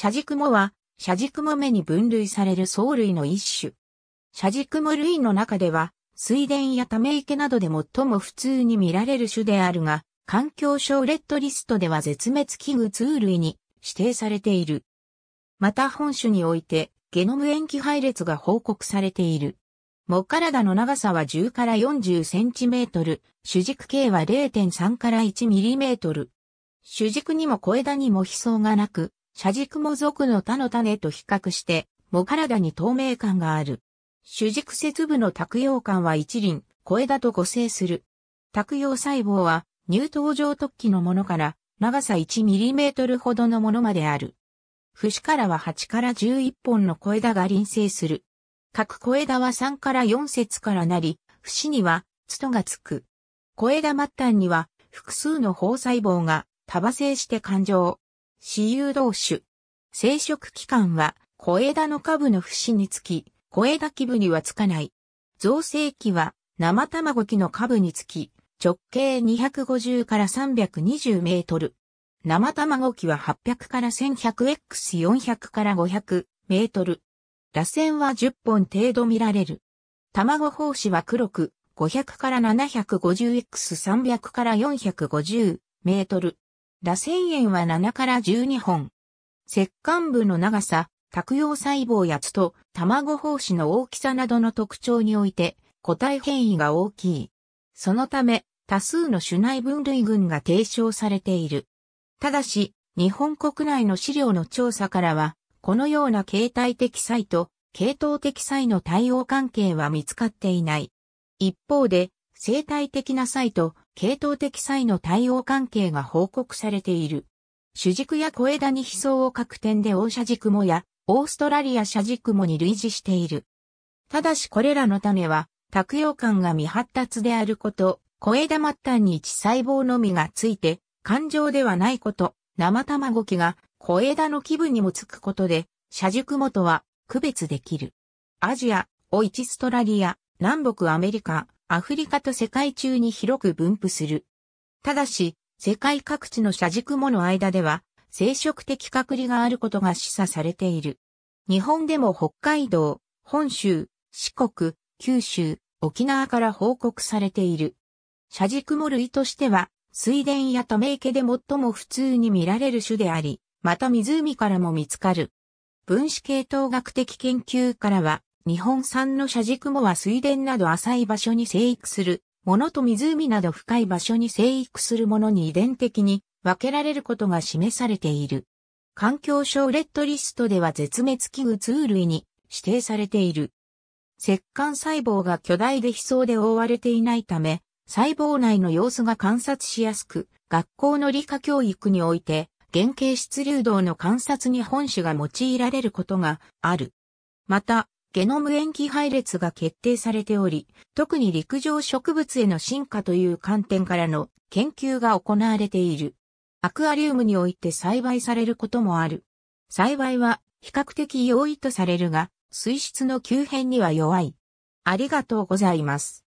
車軸もは、車軸も目に分類される藻類の一種。車軸も類の中では、水田やため池などで最も普通に見られる種であるが、環境省レッドリストでは絶滅危惧通類に指定されている。また本種において、ゲノム塩基配列が報告されている。も、体の長さは10から40センチメートル、主軸径は0.3から1ミリメートル。主軸にも小枝にも悲層がなく、車軸も属の他の種と比較して、も体に透明感がある。主軸節部の卓葉感は一輪、小枝と互生する。卓葉細胞は、乳頭状突起のものから、長さ1トルほどのものまである。節からは8から11本の小枝が輪生する。各小枝は3から4節からなり、節には、ツトがつく。小枝末端には、複数の胞細胞が、束生して感情。私有同種。生殖期間は、小枝の下部の節につき、小枝基部にはつかない。造成期は、生卵期の下部につき、直径250から320メートル。生卵期は800から 1100x400 から500メートル。螺旋は10本程度見られる。卵胞子は黒く、500から 750x300 から450メートル。螺旋円は7から12本。石管部の長さ、卓用細胞やつと卵胞子の大きさなどの特徴において、個体変異が大きい。そのため、多数の種内分類群が提唱されている。ただし、日本国内の資料の調査からは、このような形態的差異と系統的差異の対応関係は見つかっていない。一方で、生態的な際と系統的際の対応関係が報告されている。主軸や小枝に悲壮を各点で大シ軸もやオーストラリア社軸もに類似している。ただしこれらの種は、卓用感が未発達であること、小枝末端に一細胞のみがついて、感情ではないこと、生卵器が小枝の気分にもつくことで、社も元は区別できる。アジア、オイチストラリア、南北アメリカ、アフリカと世界中に広く分布する。ただし、世界各地の社軸もの間では、生殖的隔離があることが示唆されている。日本でも北海道、本州、四国、九州、沖縄から報告されている。社軸も類としては、水田や止め池で最も普通に見られる種であり、また湖からも見つかる。分子系統学的研究からは、日本産の車軸もは水田など浅い場所に生育するものと湖など深い場所に生育するものに遺伝的に分けられることが示されている。環境省レッドリストでは絶滅危惧通類に指定されている。石管細胞が巨大で悲層で覆われていないため、細胞内の様子が観察しやすく、学校の理科教育において、原型質流動の観察に本種が用いられることがある。また、ゲノム塩基配列が決定されており、特に陸上植物への進化という観点からの研究が行われている。アクアリウムにおいて栽培されることもある。栽培は比較的容易とされるが、水質の急変には弱い。ありがとうございます。